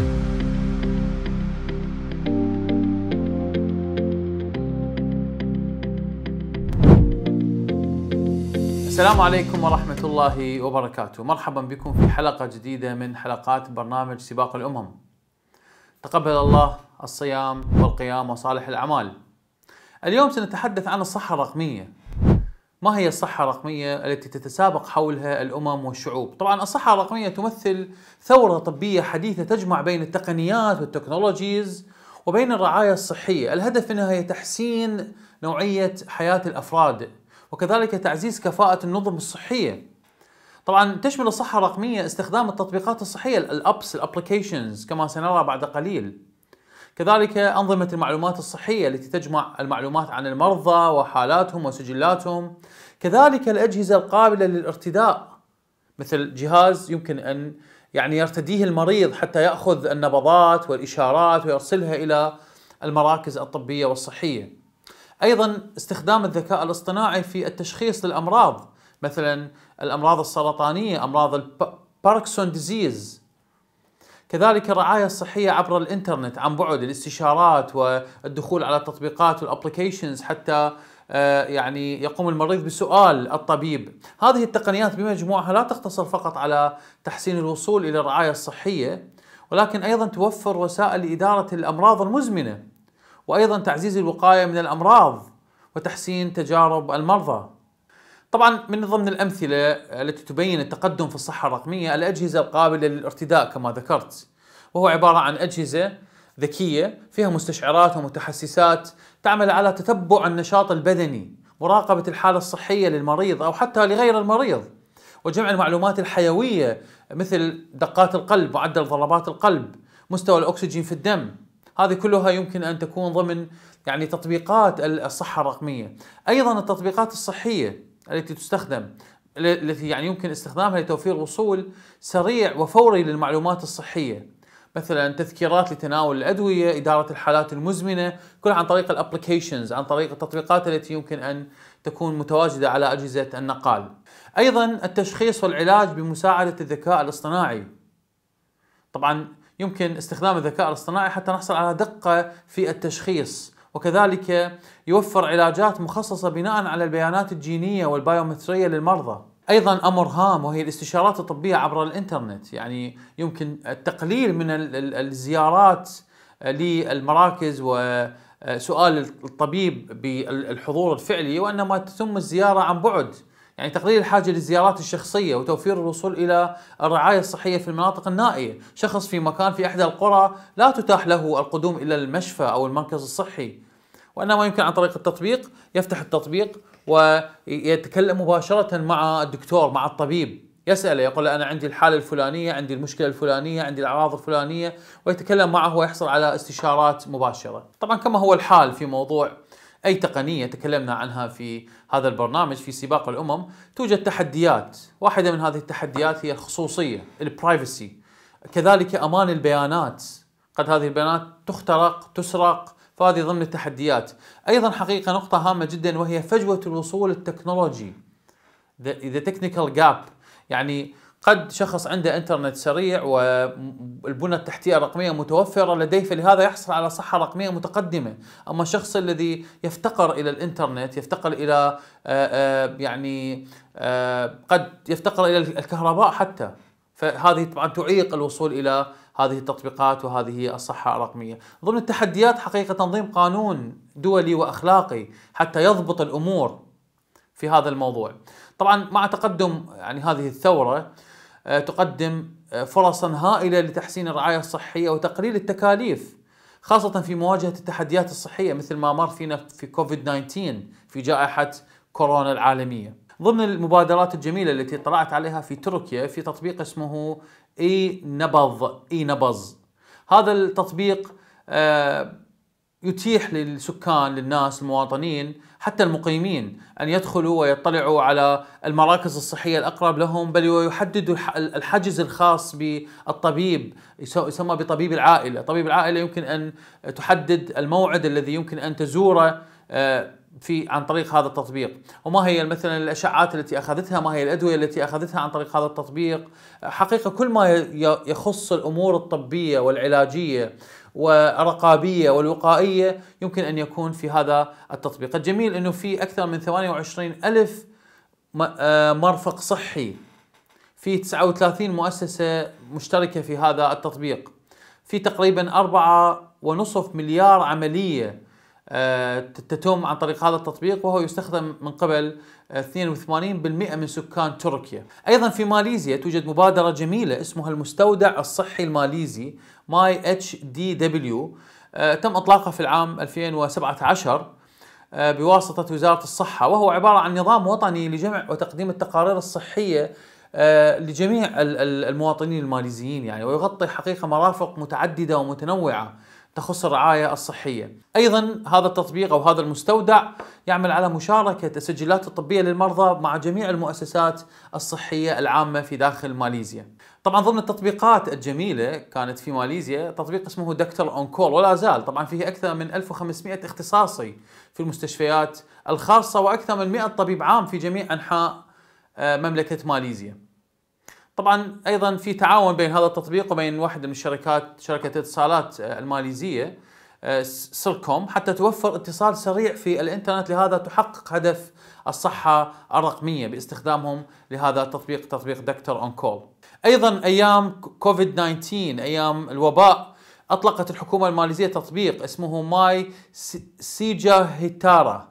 السلام عليكم ورحمة الله وبركاته مرحبا بكم في حلقة جديدة من حلقات برنامج سباق الأمم تقبل الله الصيام والقيام وصالح الأعمال اليوم سنتحدث عن الصحة الرقمية ما هي الصحة الرقمية التي تتسابق حولها الأمم والشعوب؟ طبعا الصحة الرقمية تمثل ثورة طبية حديثة تجمع بين التقنيات والتكنولوجيز وبين الرعاية الصحية، الهدف منها هي تحسين نوعية حياة الأفراد وكذلك تعزيز كفاءة النظم الصحية. طبعا تشمل الصحة الرقمية استخدام التطبيقات الصحية الأبس الأبليكيشنز كما سنرى بعد قليل. كذلك أنظمة المعلومات الصحية التي تجمع المعلومات عن المرضى وحالاتهم وسجلاتهم كذلك الأجهزة القابلة للارتداء مثل جهاز يمكن أن يعني يرتديه المريض حتى يأخذ النبضات والإشارات ويرسلها إلى المراكز الطبية والصحية أيضا استخدام الذكاء الاصطناعي في التشخيص للأمراض مثلا الأمراض السرطانية أمراض الباركسون ديزيز كذلك الرعاية الصحية عبر الانترنت عن بعد الاستشارات والدخول على التطبيقات والابلكيشنز حتى آه، يعني يقوم المريض بسؤال الطبيب هذه التقنيات بمجموعها لا تقتصر فقط على تحسين الوصول إلى الرعاية الصحية ولكن أيضا توفر وسائل لإدارة الأمراض المزمنة وأيضا تعزيز الوقاية من الأمراض وتحسين تجارب المرضى طبعا من ضمن الأمثلة التي تبين التقدم في الصحة الرقمية الأجهزة القابلة للارتداء كما ذكرت وهو عبارة عن أجهزة ذكية فيها مستشعرات ومتحسسات تعمل على تتبع النشاط البدني مراقبة الحالة الصحية للمريض أو حتى لغير المريض وجمع المعلومات الحيوية مثل دقات القلب معدل ضربات القلب مستوى الأكسجين في الدم هذه كلها يمكن أن تكون ضمن يعني تطبيقات الصحة الرقمية أيضا التطبيقات الصحية التي تستخدم التي يعني يمكن استخدامها لتوفير وصول سريع وفوري للمعلومات الصحيه مثلا تذكيرات لتناول الادويه، اداره الحالات المزمنه، كلها عن طريق الابلكيشنز، عن طريق التطبيقات التي يمكن ان تكون متواجده على اجهزه النقال. ايضا التشخيص والعلاج بمساعده الذكاء الاصطناعي. طبعا يمكن استخدام الذكاء الاصطناعي حتى نحصل على دقه في التشخيص، وكذلك يوفر علاجات مخصصة بناء على البيانات الجينية والبيومترية للمرضى ايضا امر هام وهي الاستشارات الطبيه عبر الانترنت يعني يمكن التقليل من الزيارات للمراكز وسؤال الطبيب بالحضور الفعلي وانما تتم الزياره عن بعد يعني تقليل الحاجة للزيارات الشخصية وتوفير الوصول إلى الرعاية الصحية في المناطق النائية شخص في مكان في إحدى القرى لا تتاح له القدوم إلى المشفى أو المركز الصحي وإنما يمكن عن طريق التطبيق يفتح التطبيق ويتكلم مباشرة مع الدكتور مع الطبيب يسأله يقول أنا عندي الحالة الفلانية عندي المشكلة الفلانية عندي الأعراض الفلانية ويتكلم معه ويحصل على استشارات مباشرة طبعا كما هو الحال في موضوع أي تقنية تكلمنا عنها في هذا البرنامج في سباق الأمم توجد تحديات واحدة من هذه التحديات هي الخصوصية البرايفسي كذلك أمان البيانات قد هذه البيانات تخترق تسرق فهذه ضمن التحديات أيضا حقيقة نقطة هامة جدا وهي فجوة الوصول التكنولوجي the, technical gap يعني قد شخص عنده انترنت سريع والبنى التحتيه الرقميه متوفره لديه فلهذا يحصل على صحه رقميه متقدمه، اما الشخص الذي يفتقر الى الانترنت، يفتقر الى آه، آه، يعني آه، قد يفتقر الى الكهرباء حتى، فهذه طبعا تعيق الوصول الى هذه التطبيقات وهذه الصحة الرقمية ضمن التحديات حقيقة تنظيم قانون دولي وأخلاقي حتى يضبط الأمور في هذا الموضوع طبعا مع تقدم يعني هذه الثورة آه، تقدم آه، فرصا هائله لتحسين الرعايه الصحيه وتقليل التكاليف خاصه في مواجهه التحديات الصحيه مثل ما مر فينا في كوفيد 19 في جائحه كورونا العالميه. ضمن المبادرات الجميله التي اطلعت عليها في تركيا في تطبيق اسمه اي نبض اي نبض. هذا التطبيق آه، يتيح للسكان للناس المواطنين حتى المقيمين أن يدخلوا ويطلعوا على المراكز الصحية الأقرب لهم بل ويحددوا الحجز الخاص بالطبيب يسمى بطبيب العائلة طبيب العائلة يمكن أن تحدد الموعد الذي يمكن أن تزوره آه، في عن طريق هذا التطبيق وما هي مثلا الاشعاعات التي اخذتها ما هي الادويه التي اخذتها عن طريق هذا التطبيق حقيقه كل ما يخص الامور الطبيه والعلاجيه والرقابيه والوقائيه يمكن ان يكون في هذا التطبيق الجميل انه في اكثر من 28 الف آه، مرفق صحي في 39 مؤسسه مشتركه في هذا التطبيق في تقريبا 4.5 مليار عمليه آه، تتم عن طريق هذا التطبيق وهو يستخدم من قبل 82% آه، من سكان تركيا أيضا في ماليزيا توجد مبادرة جميلة اسمها المستودع الصحي الماليزي ماي اتش دي دبليو آه، تم إطلاقه في العام 2017 بواسطة وزارة الصحة وهو عبارة عن نظام وطني لجمع وتقديم التقارير الصحية لجميع المواطنين الماليزيين يعني ويغطي حقيقة مرافق متعددة ومتنوعة تخص الرعاية الصحية أيضا هذا التطبيق أو هذا المستودع يعمل على مشاركة السجلات الطبية للمرضى مع جميع المؤسسات الصحية العامة في داخل ماليزيا طبعا ضمن التطبيقات الجميلة كانت في ماليزيا تطبيق اسمه دكتور اون كول ولا زال طبعا فيه أكثر من 1500 اختصاصي في المستشفيات الخاصة وأكثر من 100 طبيب عام في جميع أنحاء آه، مملكة ماليزيا طبعا ايضا في تعاون بين هذا التطبيق وبين واحده من الشركات شركه الاتصالات آه، الماليزيه آه، سيركوم حتى توفر اتصال سريع في الانترنت لهذا تحقق هدف الصحة الرقمية باستخدامهم لهذا التطبيق تطبيق دكتور اون كول. ايضا ايام كوفيد 19 ايام الوباء اطلقت الحكومة الماليزية تطبيق اسمه ماي سيجا هيتارا.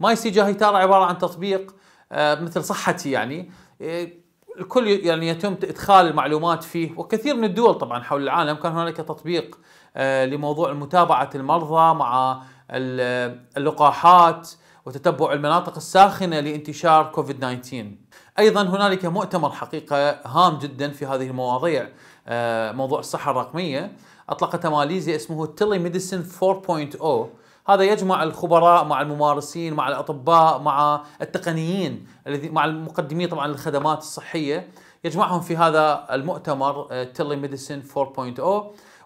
ماي سيجا هيتارا عبارة عن تطبيق آه، مثل صحتي يعني الكل يعني يتم ادخال المعلومات فيه وكثير من الدول طبعا حول العالم كان هنالك تطبيق آه، لموضوع متابعه المرضى مع اللقاحات وتتبع المناطق الساخنه لانتشار كوفيد 19 ايضا هنالك مؤتمر حقيقه هام جدا في هذه المواضيع آه، موضوع الصحه الرقميه اطلقته ماليزيا اسمه تيلي ميديسن 4.0 هذا يجمع الخبراء مع الممارسين مع الاطباء مع التقنيين الذي مع المقدمين طبعا الخدمات الصحيه يجمعهم في هذا المؤتمر تيلي ميديسن 4.0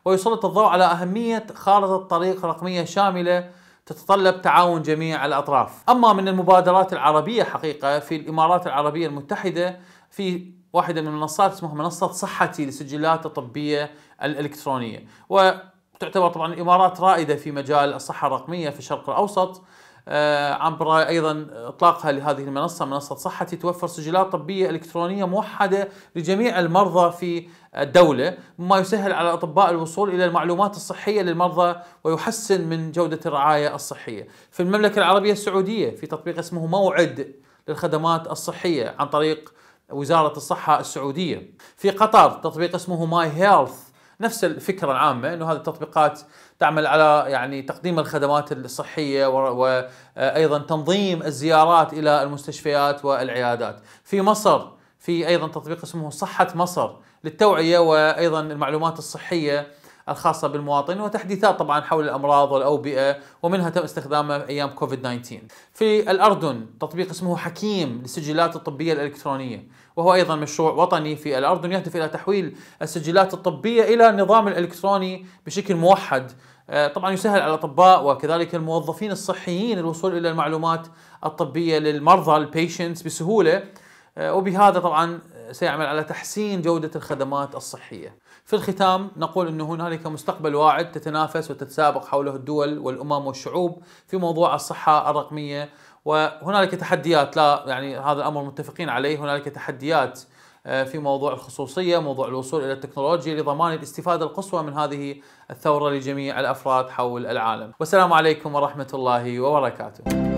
ويسلط الضوء على اهميه خارطه طريق رقميه شامله تتطلب تعاون جميع الاطراف. اما من المبادرات العربيه حقيقه في الامارات العربيه المتحده في واحده من المنصات اسمها منصه صحتي للسجلات الطبيه الالكترونيه، و تعتبر طبعا الامارات رائده في مجال الصحه الرقميه في الشرق الاوسط آه، عبر ايضا اطلاقها لهذه المنصه منصه صحتي توفر سجلات طبيه الكترونيه موحده لجميع المرضى في الدوله مما يسهل على الاطباء الوصول الى المعلومات الصحيه للمرضى ويحسن من جوده الرعايه الصحيه. في المملكه العربيه السعوديه في تطبيق اسمه موعد للخدمات الصحيه عن طريق وزاره الصحه السعوديه. في قطر تطبيق اسمه ماي هيلث نفس الفكره العامه انه هذه التطبيقات تعمل على يعني تقديم الخدمات الصحيه وايضا تنظيم الزيارات الى المستشفيات والعيادات. في مصر في ايضا تطبيق اسمه صحه مصر للتوعيه وايضا المعلومات الصحيه الخاصة بالمواطنين وتحديثات طبعا حول الأمراض والأوبئة ومنها تم استخدامه أيام كوفيد 19 في الأردن تطبيق اسمه حكيم للسجلات الطبية الإلكترونية وهو أيضا مشروع وطني في الأردن يهدف إلى تحويل السجلات الطبية إلى النظام الإلكتروني بشكل موحد آه، طبعا يسهل على الاطباء وكذلك الموظفين الصحيين الوصول الى المعلومات الطبيه للمرضى البيشنتس بسهوله آه، وبهذا طبعا سيعمل على تحسين جوده الخدمات الصحيه. في الختام نقول أن هنالك مستقبل واعد تتنافس وتتسابق حوله الدول والأمم والشعوب في موضوع الصحة الرقمية وهنالك تحديات لا يعني هذا الأمر متفقين عليه هنالك تحديات آه، في موضوع الخصوصيه، موضوع الوصول الى التكنولوجيا لضمان الاستفاده القصوى من هذه الثوره لجميع الافراد حول العالم. والسلام عليكم ورحمه الله وبركاته.